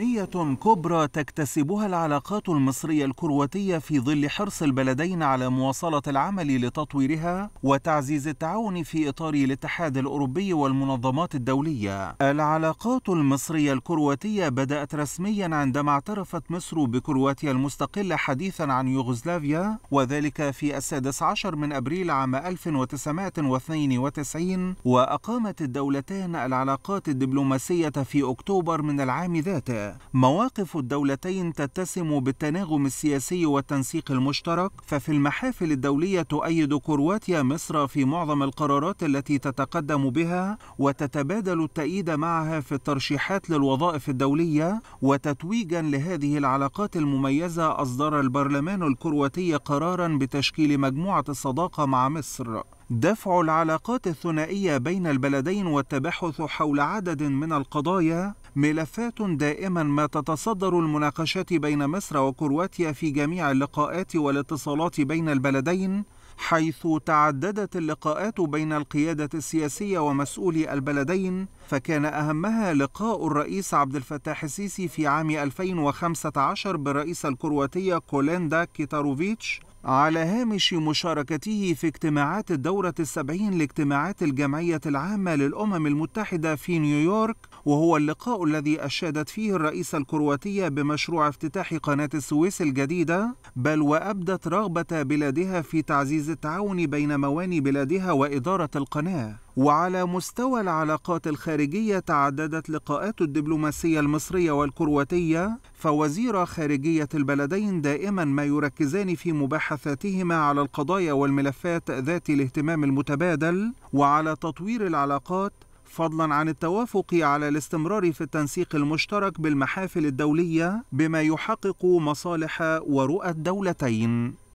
أهمية كبرى تكتسبها العلاقات المصرية الكرواتية في ظل حرص البلدين على مواصلة العمل لتطويرها وتعزيز التعاون في إطار الاتحاد الأوروبي والمنظمات الدولية. العلاقات المصرية الكرواتية بدأت رسميا عندما اعترفت مصر بكرواتيا المستقلة حديثا عن يوغوسلافيا وذلك في السادس عشر من أبريل عام 1992 وأقامت الدولتان العلاقات الدبلوماسية في أكتوبر من العام ذاته. مواقف الدولتين تتسم بالتناغم السياسي والتنسيق المشترك ففي المحافل الدولية تؤيد كرواتيا مصر في معظم القرارات التي تتقدم بها وتتبادل التأييد معها في الترشيحات للوظائف الدولية وتتويجا لهذه العلاقات المميزة أصدر البرلمان الكرواتي قرارا بتشكيل مجموعة الصداقة مع مصر دفع العلاقات الثنائية بين البلدين والتباحث حول عدد من القضايا ملفات دائما ما تتصدر المناقشات بين مصر وكرواتيا في جميع اللقاءات والاتصالات بين البلدين حيث تعددت اللقاءات بين القيادة السياسية ومسؤولي البلدين فكان أهمها لقاء الرئيس عبد الفتاح السيسي في عام 2015 بالرئيس الكرواتية كوليندا كيتاروفيتش على هامش مشاركته في اجتماعات الدورة السبعين لاجتماعات الجمعية العامة للأمم المتحدة في نيويورك وهو اللقاء الذي أشادت فيه الرئيسة الكرواتية بمشروع افتتاح قناة السويس الجديدة بل وأبدت رغبة بلادها في تعزيز التعاون بين مواني بلادها وإدارة القناة وعلى مستوى العلاقات الخارجية تعددت لقاءات الدبلوماسية المصرية والكرواتية فوزير خارجية البلدين دائما ما يركزان في مباحثاتهما على القضايا والملفات ذات الاهتمام المتبادل وعلى تطوير العلاقات فضلا عن التوافق على الاستمرار في التنسيق المشترك بالمحافل الدولية بما يحقق مصالح ورؤى الدولتين